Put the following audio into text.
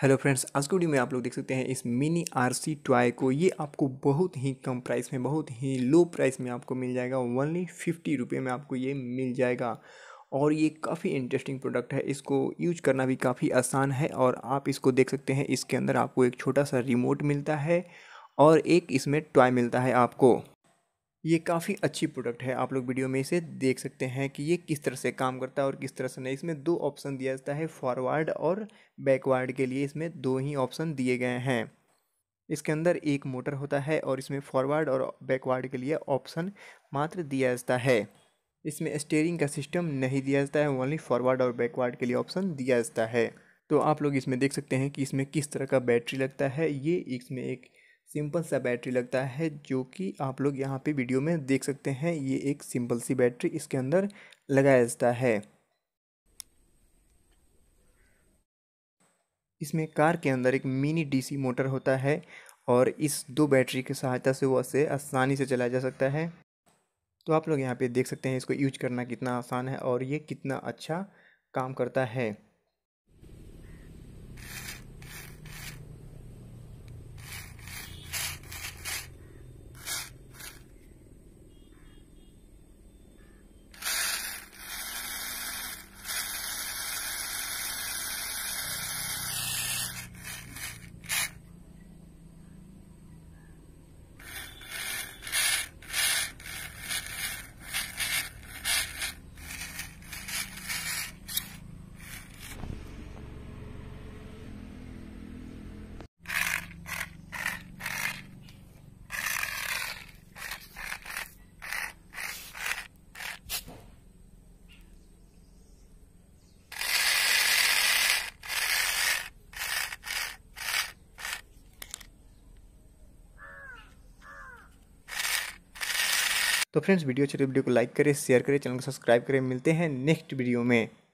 hello friends आज की video में आप लोग देख सकते हैं इस मिनी आरसी टॉय को ये आपको बहुत ही कम प्राइस में बहुत ही लो प्राइस में आपको मिल जाएगा ओनली फिफ्टी रुपये में आपको ये मिल जाएगा और ये काफ़ी इंटरेस्टिंग प्रोडक्ट है इसको यूज करना भी काफ़ी आसान है और आप इसको देख सकते हैं इसके अंदर आपको एक छोटा सा रिमोट मिलता है और एक इसमें टॉय मिलता है आपको ये काफ़ी अच्छी प्रोडक्ट है आप लोग वीडियो में इसे देख सकते हैं कि ये किस तरह से काम करता है और किस तरह से नहीं इसमें दो ऑप्शन दिया जाता है फॉरवर्ड और बैकवर्ड के लिए इसमें दो ही ऑप्शन दिए गए हैं इसके अंदर एक मोटर होता है और इसमें फॉरवर्ड और बैकवर्ड के लिए ऑप्शन मात्र दिया जाता है इसमें स्टेयरिंग का सिस्टम नहीं दिया जाता है ओनली फॉरवर्ड और बैकवर्ड के लिए ऑप्शन दिया जाता है तो आप लोग इसमें देख सकते हैं कि इसमें किस तरह का बैटरी लगता है ये इसमें एक सिंपल सा बैटरी लगता है जो कि आप लोग यहाँ पे वीडियो में देख सकते हैं ये एक सिंपल सी बैटरी इसके अंदर लगाया जाता है इसमें कार के अंदर एक मिनी डीसी मोटर होता है और इस दो बैटरी की सहायता से वो इसे आसानी से चलाया जा सकता है तो आप लोग यहाँ पे देख सकते हैं इसको यूज करना कितना आसान है और ये कितना अच्छा काम करता है तो फ्रेंड्स वीडियो अच्छी वीडियो को लाइक करें शेयर करें चैनल को सब्सक्राइब करें मिलते हैं नेक्स्ट वीडियो में